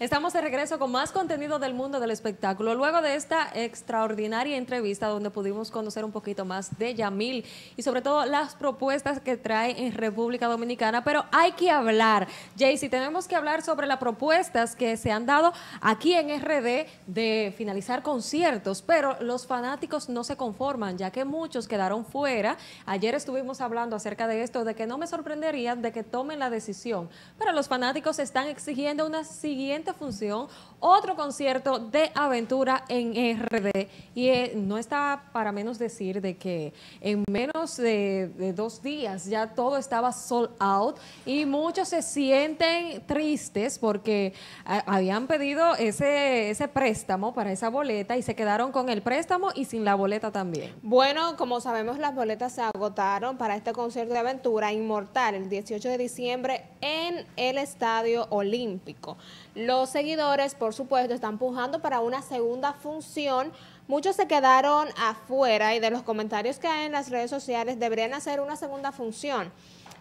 Estamos de regreso con más contenido del mundo del espectáculo, luego de esta extraordinaria entrevista donde pudimos conocer un poquito más de Yamil y sobre todo las propuestas que trae en República Dominicana, pero hay que hablar, Jaycee, tenemos que hablar sobre las propuestas que se han dado aquí en RD de finalizar conciertos, pero los fanáticos no se conforman, ya que muchos quedaron fuera. Ayer estuvimos hablando acerca de esto, de que no me sorprendería de que tomen la decisión, pero los fanáticos están exigiendo una siguiente función, otro concierto de aventura en RD. Y eh, no está para menos decir de que en menos de, dos días ya todo estaba sold out y muchos se sienten tristes porque eh, habían pedido ese, ese préstamo para esa boleta y se quedaron con el préstamo y sin la boleta también. Bueno, como sabemos, las boletas se agotaron para este concierto de aventura inmortal el 18 de diciembre en el Estadio Olímpico. Los seguidores, por supuesto, están pujando para una segunda función. Muchos se quedaron afuera y de los comentarios que hay en las redes sociales deberían hacer una segunda función.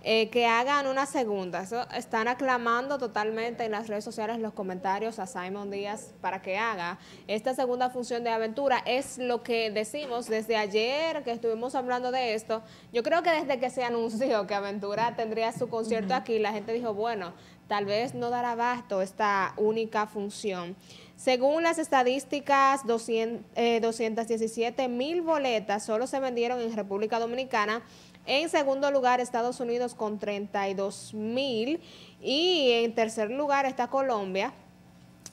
Eh, que hagan una segunda. están aclamando totalmente en las redes sociales los comentarios a Simon Díaz para que haga esta segunda función de aventura. Es lo que decimos desde ayer que estuvimos hablando de esto. Yo creo que desde que se anunció que Aventura tendría su concierto aquí, la gente dijo, bueno, tal vez no dará abasto esta única función. Según las estadísticas, 200, 217 eh, mil boletas solo se vendieron en República Dominicana en segundo lugar, Estados Unidos con 32 mil. Y en tercer lugar está Colombia.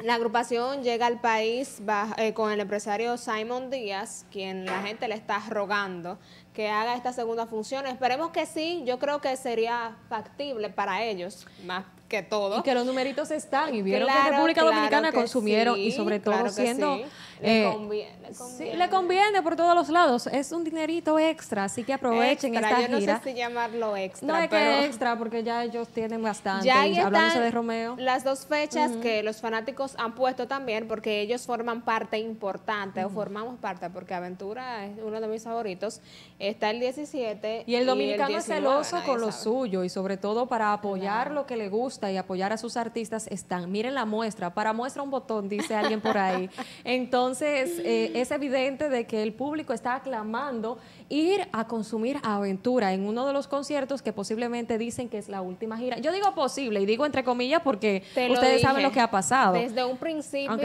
La agrupación llega al país eh, con el empresario Simon Díaz, quien la gente le está rogando que haga esta segunda función. Esperemos que sí, yo creo que sería factible para ellos, más que todo. Y que los numeritos están y vieron que República Dominicana consumieron y sobre todo siendo... Eh, le, conviene, le conviene. por todos los lados. Es un dinerito extra, así que aprovechen esta yo no sé si llamarlo extra. extra, porque ya ellos tienen bastante. Ya ahí de Romeo. Las dos fechas que los fanáticos han puesto también, porque ellos forman parte importante, o formamos parte, porque Aventura es uno de mis favoritos. Está el 17. Y el dominicano es celoso con lo suyo, y sobre todo para apoyar lo que le gusta y apoyar a sus artistas están. Miren la muestra. Para muestra un botón, dice alguien por ahí. Entonces, Entonces, eh, es evidente de que el público está aclamando ir a consumir aventura en uno de los conciertos que posiblemente dicen que es la última gira. Yo digo posible y digo entre comillas porque ustedes saben lo que ha pasado. Desde un principio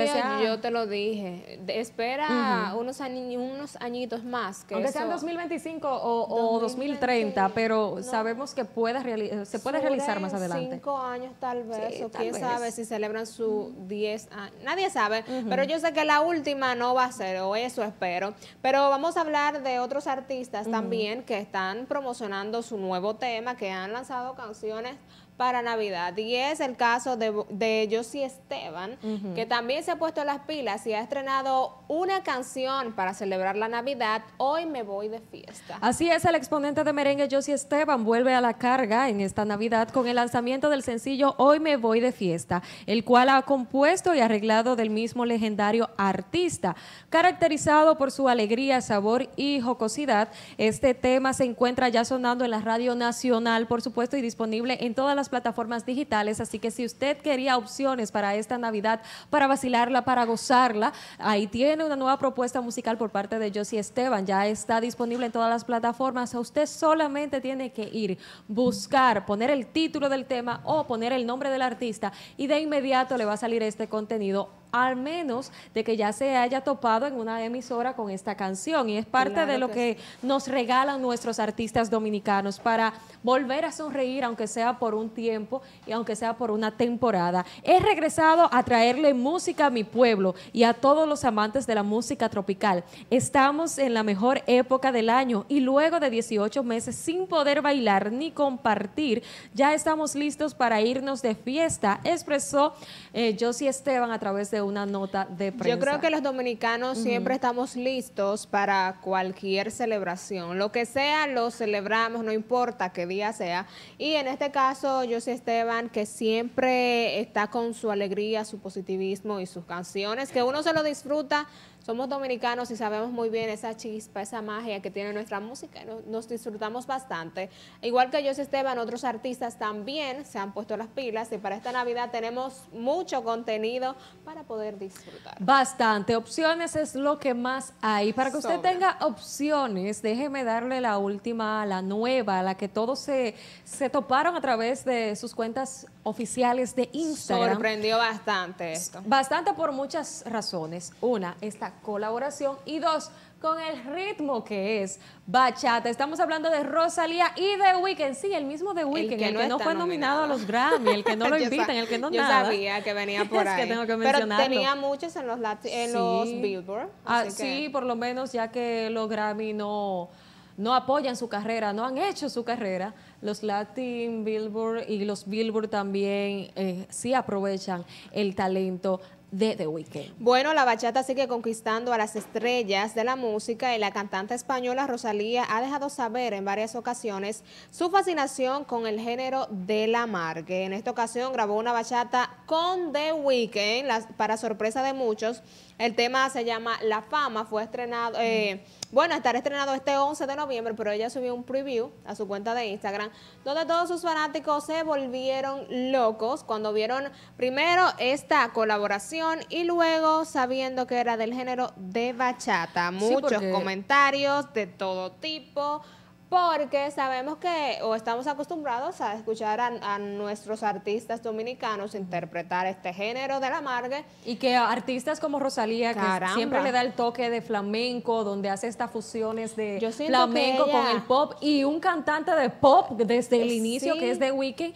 yo te lo dije. espera unos, añitos más. Que Aunque sea 2025 o, 2030, pero sabemos que eh, se puede realizar más adelante. Cinco años tal vez, o quién sabe si celebran su 10 años. Nadie sabe, pero yo sé que la última no va a ser, o eso espero. Pero vamos a hablar de otros artistas también que están promocionando su nuevo tema, que han lanzado canciones para Navidad. Y es el caso de, Josie Esteban, que también se ha puesto las pilas y ha estrenado una canción para celebrar la Navidad. Hoy me voy de fiesta. Así es, el exponente de merengue Josie Esteban vuelve a la carga en esta Navidad con el lanzamiento del sencillo Hoy me voy de fiesta, el cual ha compuesto y arreglado del mismo legendario artista. Caracterizado por su alegría, sabor y jocosidad, este tema se encuentra ya sonando en la radio nacional, por supuesto, y disponible en todas las plataformas digitales, así que si usted quería opciones para esta Navidad, para vacilarla, para gozarla, ahí tiene una nueva propuesta musical por parte de Josie Esteban, ya está disponible en todas las plataformas, usted solamente tiene que ir, buscar, poner el título del tema o poner el nombre del artista y de inmediato le va a salir este contenido al menos de que ya se haya topado en una emisora con esta canción. Y es parte de lo que, nos regalan nuestros artistas dominicanos para volver a sonreír, aunque sea por un tiempo y aunque sea por una temporada. He regresado a traerle música a mi pueblo y a todos los amantes de la música tropical. Estamos en la mejor época del año y luego de 18 meses sin poder bailar ni compartir, ya estamos listos para irnos de fiesta, expresó eh, Josie Esteban a través de una nota de prensa. Yo creo que los dominicanos siempre estamos listos para cualquier celebración. Lo que sea, lo celebramos, no importa qué día sea. Y en este caso, yo Esteban, que siempre está con su alegría, su positivismo y sus canciones, que uno se lo disfruta somos dominicanos y sabemos muy bien esa chispa, esa magia que tiene nuestra música. Nos, disfrutamos bastante. Igual que José Esteban, otros artistas también se han puesto las pilas y para esta Navidad tenemos mucho contenido para poder disfrutar. Bastante. Opciones es lo que más hay. Para que usted tenga opciones, déjeme darle la última, la nueva, la que todos se, se toparon a través de sus cuentas oficiales de Instagram. Sorprendió bastante esto. Bastante por muchas razones. Una, esta colaboración. Y dos, con el ritmo que es bachata. Estamos hablando de Rosalía y de Weekend. Sí, el mismo de Weekend, el que, no, fue nominado, a los Grammy, el que no lo invitan, el que no nada. Yo sabía que venía por ahí. Que tengo que Pero tenía muchos en los, en los Billboard. Ah, sí, por lo menos ya que los Grammy no no apoyan su carrera, no han hecho su carrera, los Latin Billboard y los Billboard también eh, sí aprovechan el talento de The Weeknd. Bueno, la bachata sigue conquistando a las estrellas de la música y la cantante española Rosalía ha dejado saber en varias ocasiones su fascinación con el género de la marca. En esta ocasión grabó una bachata con The Weeknd, para sorpresa de muchos. El tema se llama La Fama, fue estrenado, eh, bueno, estará estrenado este 11 de noviembre, pero ella subió un preview a su cuenta de Instagram, donde todos sus fanáticos se volvieron locos cuando vieron primero esta colaboración y luego sabiendo que era del género de bachata. Muchos comentarios de todo tipo porque sabemos que o estamos acostumbrados a escuchar a, nuestros artistas dominicanos interpretar este género de la marga. Y que artistas como Rosalía, que siempre le da el toque de flamenco, donde hace estas fusiones de flamenco con el pop, y un cantante de pop desde el inicio, que es de Weeknd,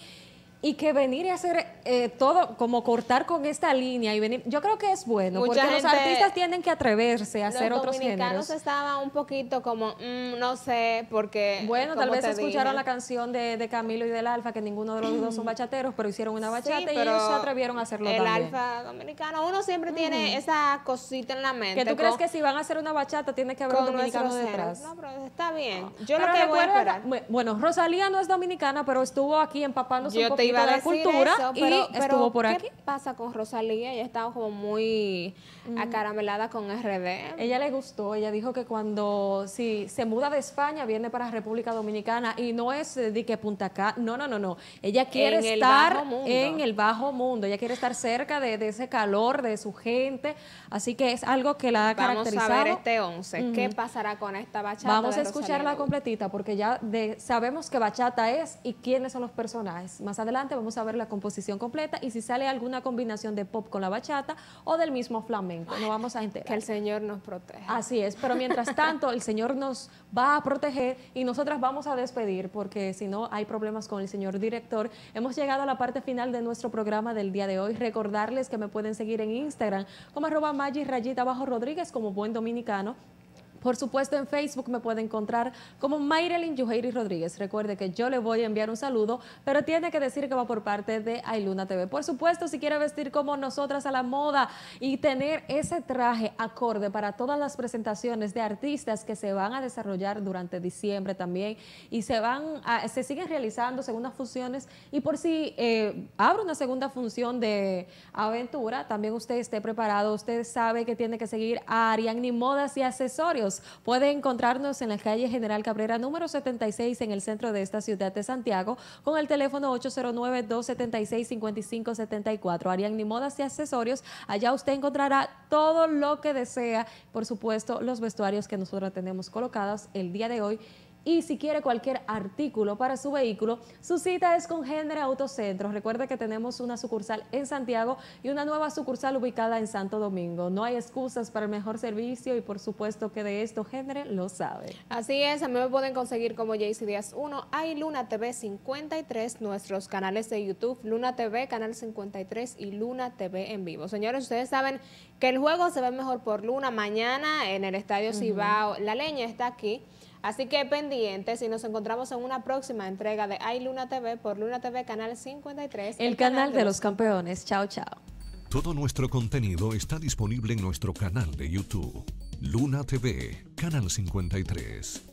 y que venir y hacer eh, todo, como cortar con esta línea y venir, yo creo que es bueno, porque los artistas tienen que atreverse a hacer otros géneros. Los dominicanos estaban un poquito como, mm, no sé, porque... Bueno, tal vez escucharon la canción de, Camilo y del Alfa, que ninguno de los dos son bachateros, pero hicieron una bachata y ellos se atrevieron a hacerlo el Alfa dominicano, uno siempre tiene mm. esa cosita en la mente. Que tú crees que si van a hacer una bachata tiene que haber un dominicano detrás. No, pero está bien. Yo lo que voy a esperar... Bueno, Rosalía no es dominicana, pero estuvo aquí empapándose de la cultura pero, y estuvo por aquí. ¿Qué pasa con Rosalía? Ella estaba como muy acaramelada con RD. Ella le gustó, ella dijo que cuando si se muda de España viene para República Dominicana y no es eh, de que Punta acá. no, no, no, no. Ella quiere estar en el bajo mundo, ella quiere estar cerca de, ese calor, de su gente, así que es algo que la ha caracterizado. Vamos a ver este 11, ¿qué pasará con esta bachata? Vamos a escucharla completita porque ya sabemos qué bachata es y quiénes son los personajes. Más adelante vamos a ver la composición completa y si sale alguna combinación de pop con la bachata o del mismo flamenco. no vamos a enterar. Que el Señor nos proteja. Así es, pero mientras tanto el Señor nos va a proteger y nosotras vamos a despedir porque si no hay problemas con el señor director. Hemos llegado a la parte final de nuestro programa del día de hoy. Recordarles que me pueden seguir en Instagram como arroba Maggi rayita bajo Rodríguez como buen dominicano por supuesto, en Facebook me puede encontrar como Mayrelin Yuheiri Rodríguez. Recuerde que yo le voy a enviar un saludo, pero tiene que decir que va por parte de Ailuna TV. Por supuesto, si quiere vestir como nosotras a la moda y tener ese traje acorde para todas las presentaciones de artistas que se van a desarrollar durante diciembre también y se van se siguen realizando segundas funciones y por si eh, abre una segunda función de aventura, también usted esté preparado, usted sabe que tiene que seguir a Ariani Modas y Accesorios Puede encontrarnos en la calle General Cabrera número 76 en el centro de esta ciudad de Santiago con el teléfono 809-276-5574. ni Modas y Accesorios. Allá usted encontrará todo lo que desea. Por supuesto, los vestuarios que nosotros tenemos colocados el día de hoy y si quiere cualquier artículo para su vehículo, su cita es con Gendre Autocentro. Recuerde que tenemos una sucursal en Santiago y una nueva sucursal ubicada en Santo Domingo. No hay excusas para el mejor servicio y por supuesto que de esto Gendre lo sabe. Así es, a mí me pueden conseguir como JC Díaz 1, hay Luna TV 53, nuestros canales de YouTube, Luna TV, Canal 53 y Luna TV en vivo. Señores, ustedes saben que el juego se ve mejor por Luna mañana en el Estadio Cibao. La leña está aquí. Así que pendientes y nos encontramos en una próxima entrega de Ay Luna TV por Luna TV Canal 53. El, canal, de los campeones. Chao, chao. Todo nuestro contenido está disponible en nuestro canal de YouTube. Luna TV, Canal 53.